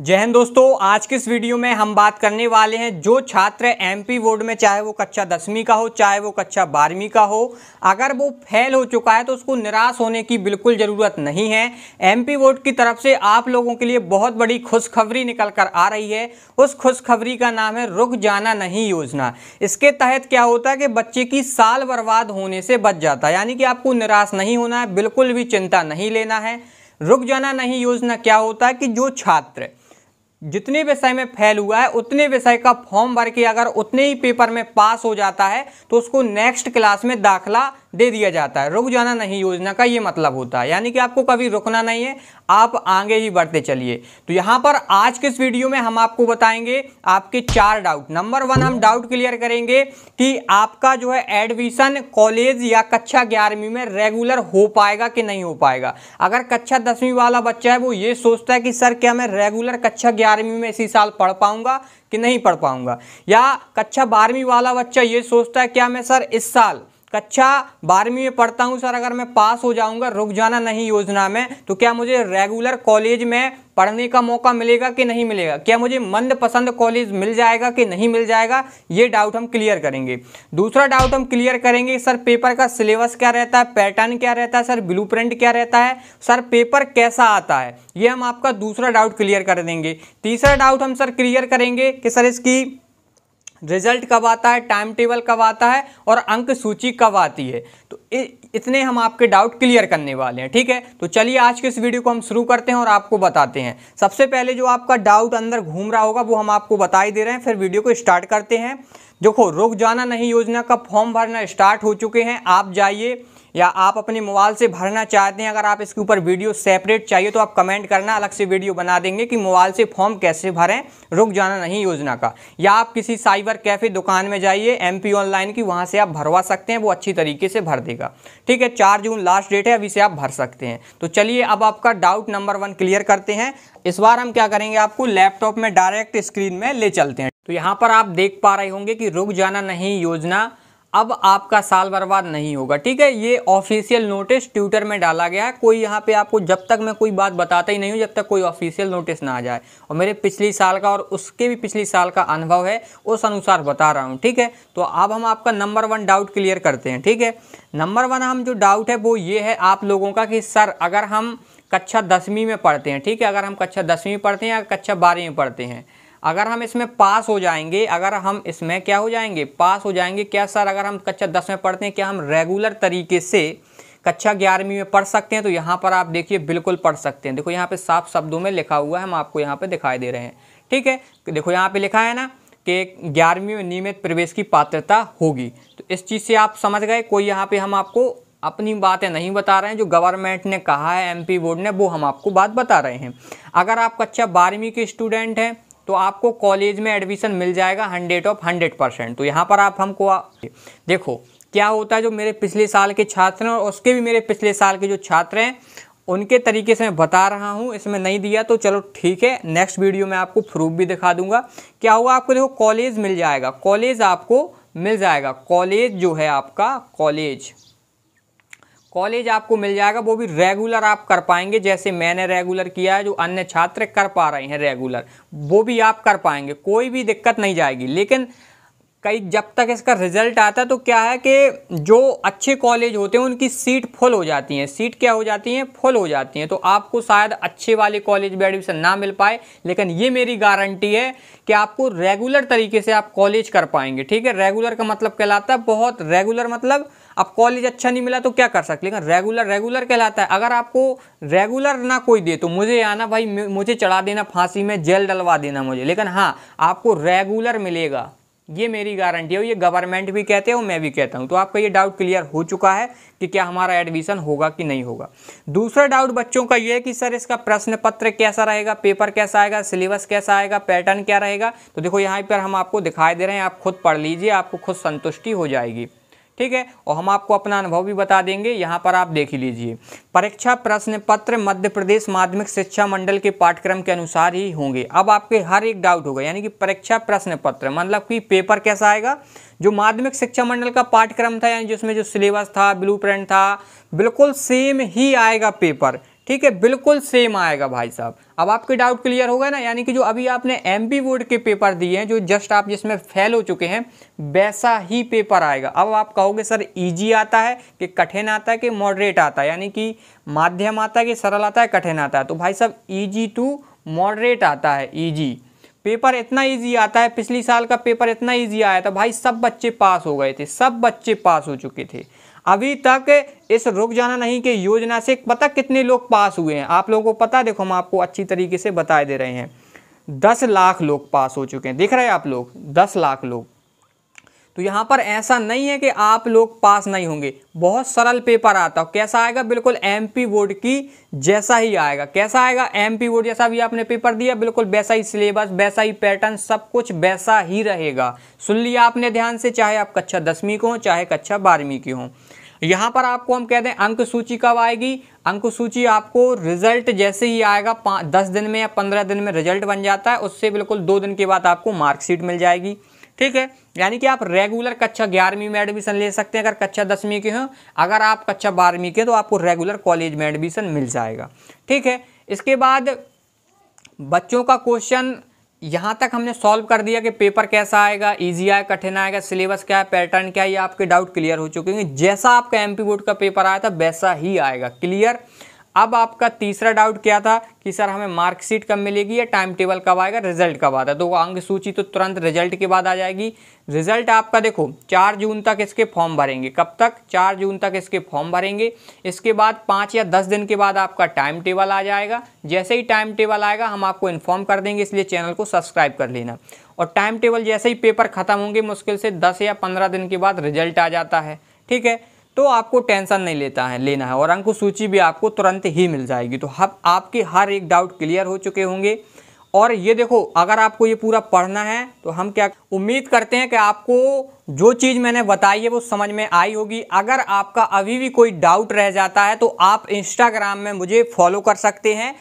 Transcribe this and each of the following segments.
जय हिंद दोस्तों आज के इस वीडियो में हम बात करने वाले हैं जो छात्र एमपी बोर्ड में चाहे वो कक्षा दसवीं का हो चाहे वो कक्षा बारहवीं का हो अगर वो फेल हो चुका है तो उसको निराश होने की बिल्कुल ज़रूरत नहीं है एमपी बोर्ड की तरफ से आप लोगों के लिए बहुत बड़ी खुशखबरी निकल कर आ रही है उस खुशखबरी का नाम है रुक जाना नहीं योजना इसके तहत क्या होता है कि बच्चे की साल बर्बाद होने से बच जाता है यानी कि आपको निराश नहीं होना है बिल्कुल भी चिंता नहीं लेना है रुक जाना नहीं योजना क्या होता है कि जो छात्र जितने विषय में फेल हुआ है उतने विषय का फॉर्म भर के अगर उतने ही पेपर में पास हो जाता है तो उसको नेक्स्ट क्लास में दाखला दे दिया जाता है रुक जाना नहीं योजना का ये मतलब होता है यानी कि आपको कभी रुकना नहीं है आप आगे ही बढ़ते चलिए तो यहाँ पर आज के इस वीडियो में हम आपको बताएंगे आपके चार डाउट नंबर वन हम डाउट क्लियर करेंगे कि आपका जो है एडमिशन कॉलेज या कक्षा ग्यारहवीं में रेगुलर हो पाएगा कि नहीं हो पाएगा अगर कक्षा दसवीं वाला बच्चा है वो ये सोचता है कि सर क्या मैं रेगुलर कक्षा ग्यारहवीं में इसी साल पढ़ पाऊंगा कि नहीं पढ़ पाऊंगा या कक्षा बारहवीं वाला बच्चा ये सोचता है क्या मैं सर इस साल कक्षा बारहवीं में पढ़ता हूँ सर अगर मैं पास हो जाऊँगा रुक जाना नहीं योजना में तो क्या मुझे रेगुलर कॉलेज में पढ़ने का मौका मिलेगा कि नहीं मिलेगा क्या मुझे मंद पसंद कॉलेज मिल जाएगा कि नहीं मिल जाएगा ये डाउट हम क्लियर करेंगे दूसरा डाउट हम क्लियर करेंगे सर पेपर का सिलेबस क्या रहता है पैटर्न क्या रहता है सर ब्लू क्या रहता है सर पेपर कैसा आता है ये हम आपका दूसरा डाउट क्लियर कर देंगे तीसरा डाउट हम सर क्लियर करेंगे कि सर इसकी रिजल्ट कब आता है टाइम टेबल कब आता है और अंक सूची कब आती है तो इतने हम आपके डाउट क्लियर करने वाले हैं ठीक है तो चलिए आज के इस वीडियो को हम शुरू करते हैं और आपको बताते हैं सबसे पहले जो आपका डाउट अंदर घूम रहा होगा वो हम आपको बताई दे रहे हैं फिर वीडियो को स्टार्ट करते हैं देखो रुक जाना नहीं योजना का फॉर्म भरना स्टार्ट हो चुके हैं आप जाइए या आप अपने मोबाइल से भरना चाहते हैं अगर आप इसके ऊपर वीडियो सेपरेट चाहिए तो आप कमेंट करना अलग से वीडियो बना देंगे कि मोबाइल से फॉर्म कैसे भरें रुक जाना नहीं योजना का या आप किसी साइबर कैफ़े दुकान में जाइए एम ऑनलाइन की वहाँ से आप भरवा सकते हैं वो अच्छी तरीके से भर देगा ठीक है चार जून लास्ट डेट है अभी से आप भर सकते हैं तो चलिए अब आपका डाउट नंबर वन क्लियर करते हैं इस बार हम क्या करेंगे आपको लैपटॉप में डायरेक्ट स्क्रीन में ले चलते हैं तो यहाँ पर आप देख पा रहे होंगे कि रुक जाना नहीं योजना अब आपका साल बर्बाद नहीं होगा ठीक है ये ऑफिशियल नोटिस ट्विटर में डाला गया है कोई यहाँ पे आपको जब तक मैं कोई बात बताता ही नहीं हूँ जब तक कोई ऑफिशियल नोटिस ना आ जाए और मेरे पिछली साल का और उसके भी पिछली साल का अनुभव है उस अनुसार बता रहा हूँ ठीक है तो अब हम आपका नंबर वन डाउट क्लियर करते हैं ठीक है नंबर वन हम जो डाउट है वो ये है आप लोगों का कि सर अगर हम कक्षा दसवीं में पढ़ते हैं ठीक है अगर हम कक्षा दसवीं में पढ़ते हैं या कक्षा बारहवीं में पढ़ते हैं अगर हम इसमें पास हो जाएंगे अगर हम इसमें क्या हो जाएंगे पास हो जाएंगे क्या सर अगर हम कक्षा दस में पढ़ते हैं क्या हम रेगुलर तरीके से कक्षा ग्यारहवीं में पढ़ सकते हैं तो यहाँ पर आप देखिए बिल्कुल पढ़ सकते हैं देखो यहाँ पे साफ शब्दों में लिखा हुआ है हम आपको यहाँ पे दिखाई दे रहे हैं ठीक है देखो यहाँ पे लिखा है ना कि ग्यारहवीं में नियमित प्रवेश की पात्रता होगी तो इस चीज़ से आप समझ गए कोई यहाँ पे हम आपको अपनी बातें नहीं बता रहे हैं जो गवर्नमेंट ने कहा है एम बोर्ड ने वो हम आपको बात बता रहे हैं अगर आप कक्षा बारहवीं के स्टूडेंट हैं तो आपको कॉलेज में एडमिशन मिल जाएगा हंड्रेड ऑफ हंड्रेड परसेंट तो यहाँ पर आप हमको आ, देखो क्या होता है जो मेरे पिछले साल के छात्र हैं और उसके भी मेरे पिछले साल के जो छात्र हैं उनके तरीके से मैं बता रहा हूँ इसमें नहीं दिया तो चलो ठीक है नेक्स्ट वीडियो में आपको प्रूफ भी दिखा दूंगा क्या हुआ आपको देखो कॉलेज मिल जाएगा कॉलेज आपको मिल जाएगा कॉलेज जो है आपका कॉलेज कॉलेज आपको मिल जाएगा वो भी रेगुलर आप कर पाएंगे जैसे मैंने रेगुलर किया है जो अन्य छात्र कर पा रहे हैं रेगुलर वो भी आप कर पाएंगे कोई भी दिक्कत नहीं जाएगी लेकिन कई जब तक इसका रिजल्ट आता है तो क्या है कि जो अच्छे कॉलेज होते हैं उनकी सीट फुल हो जाती हैं सीट क्या हो जाती हैं फुल हो जाती हैं तो आपको शायद अच्छे वाले कॉलेज में एडमिशन ना मिल पाए लेकिन ये मेरी गारंटी है कि आपको रेगुलर तरीके से आप कॉलेज कर पाएंगे ठीक है रेगुलर का मतलब कहलाता है बहुत रेगुलर मतलब अब कॉलेज अच्छा नहीं मिला तो क्या कर सकते लेकिन रेगुलर रेगुलर कहलाता है अगर आपको रेगुलर ना कोई दे तो मुझे आना भाई मुझे चढ़ा देना फांसी में जेल डलवा देना मुझे लेकिन हाँ आपको रेगुलर मिलेगा ये मेरी गारंटी है ये गवर्नमेंट भी कहते हैं और मैं भी कहता हूँ तो आपका ये डाउट क्लियर हो चुका है कि क्या हमारा एडमिशन होगा कि नहीं होगा दूसरा डाउट बच्चों का ये है कि सर इसका प्रश्न पत्र कैसा रहेगा पेपर कैसा आएगा सिलेबस कैसा आएगा पैटर्न क्या रहेगा तो देखो यहाँ पर हम आपको दिखाई दे रहे हैं आप खुद पढ़ लीजिए आपको खुद संतुष्टि हो जाएगी ठीक है और हम आपको अपना अनुभव भी बता देंगे यहाँ पर आप देख लीजिए परीक्षा प्रश्न पत्र मध्य प्रदेश माध्यमिक शिक्षा मंडल के पाठ्यक्रम के अनुसार ही होंगे अब आपके हर एक डाउट होगा यानी कि परीक्षा प्रश्न पत्र मतलब कि पेपर कैसा आएगा जो माध्यमिक शिक्षा मंडल का पाठ्यक्रम था यानी जिसमें जो सिलेबस था ब्लू था बिल्कुल सेम ही आएगा पेपर ठीक है बिल्कुल सेम आएगा भाई साहब अब आपके डाउट क्लियर होगा ना यानी कि जो अभी आपने एम बी बोर्ड के पेपर दिए हैं जो जस्ट आप जिसमें फेल हो चुके हैं वैसा ही पेपर आएगा अब आप कहोगे सर इजी आता है कि कठिन आता है कि मॉडरेट आता है यानी कि माध्यम आता है कि सरल आता है कठिन आता है तो भाई साहब ईजी टू मॉडरेट आता है ईजी पेपर इतना ईजी आता है पिछली साल का पेपर इतना ईजी आया था भाई सब बच्चे पास हो गए थे सब बच्चे पास हो चुके थे अभी तक इस रुक जाना नहीं कि योजना से पता कितने लोग पास हुए हैं आप लोगों को पता देखो हम आपको अच्छी तरीके से बताए दे रहे हैं दस लाख लोग पास हो चुके हैं देख रहे हैं आप लोग दस लाख लोग तो यहाँ पर ऐसा नहीं है कि आप लोग पास नहीं होंगे बहुत सरल पेपर आता है कैसा आएगा बिल्कुल एमपी बोर्ड की जैसा ही आएगा कैसा आएगा एमपी बोर्ड जैसा भी आपने पेपर दिया बिल्कुल वैसा ही सिलेबस वैसा ही पैटर्न सब कुछ वैसा ही रहेगा सुन लिया आपने ध्यान से चाहे आप कक्षा दसवीं के हों चाहे कक्षा बारहवीं की हों यहाँ पर आपको हम कह दें अंक सूची कब आएगी अंक सूची आपको रिजल्ट जैसे ही आएगा दस दिन में या पंद्रह दिन में रिजल्ट बन जाता है उससे बिल्कुल दो दिन के बाद आपको मार्कशीट मिल जाएगी ठीक है यानी कि आप रेगुलर कक्षा ग्यारहवीं में एडमिशन ले सकते हैं अगर कक्षा दसवीं के हों अगर आप कक्षा बारहवीं के तो आपको रेगुलर कॉलेज में एडमिशन मिल जाएगा ठीक है इसके बाद बच्चों का क्वेश्चन यहाँ तक हमने सॉल्व कर दिया कि पेपर कैसा आएगा इजी आएगा कठिन आएगा सिलेबस क्या है पैटर्न क्या है ये आपके डाउट क्लियर हो चुके हैं जैसा आपका एमपी बोर्ड का पेपर आया था वैसा ही आएगा क्लियर अब आपका तीसरा डाउट क्या था कि सर हमें मार्कशीट कब मिलेगी या टाइम टेबल कब आएगा रिजल्ट कब आता है तो अंग सूची तो तुरंत रिजल्ट के बाद आ जाएगी रिजल्ट आपका देखो चार जून तक इसके फॉर्म भरेंगे कब तक चार जून तक इसके फॉर्म भरेंगे इसके बाद पाँच या दस दिन के बाद आपका टाइम टेबल आ जाएगा जैसे ही टाइम टेबल आएगा हम आपको इन्फॉर्म कर देंगे इसलिए चैनल को सब्सक्राइब कर लेना और टाइम टेबल जैसे ही पेपर ख़त्म होंगे मुश्किल से दस या पंद्रह दिन के बाद रिजल्ट आ जाता है ठीक है तो आपको टेंशन नहीं लेता है लेना है और अंक सूची भी आपको तुरंत ही मिल जाएगी तो हम आपके हर एक डाउट क्लियर हो चुके होंगे और ये देखो अगर आपको ये पूरा पढ़ना है तो हम क्या उम्मीद करते हैं कि आपको जो चीज़ मैंने बताई है वो समझ में आई होगी अगर आपका अभी भी कोई डाउट रह जाता है तो आप इंस्टाग्राम में मुझे फॉलो कर सकते हैं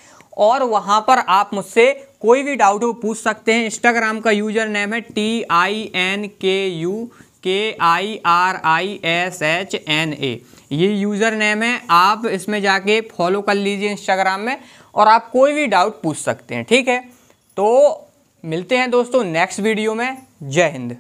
और वहाँ पर आप मुझसे कोई भी डाउट हो पूछ सकते हैं इंस्टाग्राम का यूजर नेम है T I N K U K I R I S H N A ये यूज़र नेम है आप इसमें जाके फॉलो कर लीजिए इंस्टाग्राम में और आप कोई भी डाउट पूछ सकते हैं ठीक है तो मिलते हैं दोस्तों नेक्स्ट वीडियो में जय हिंद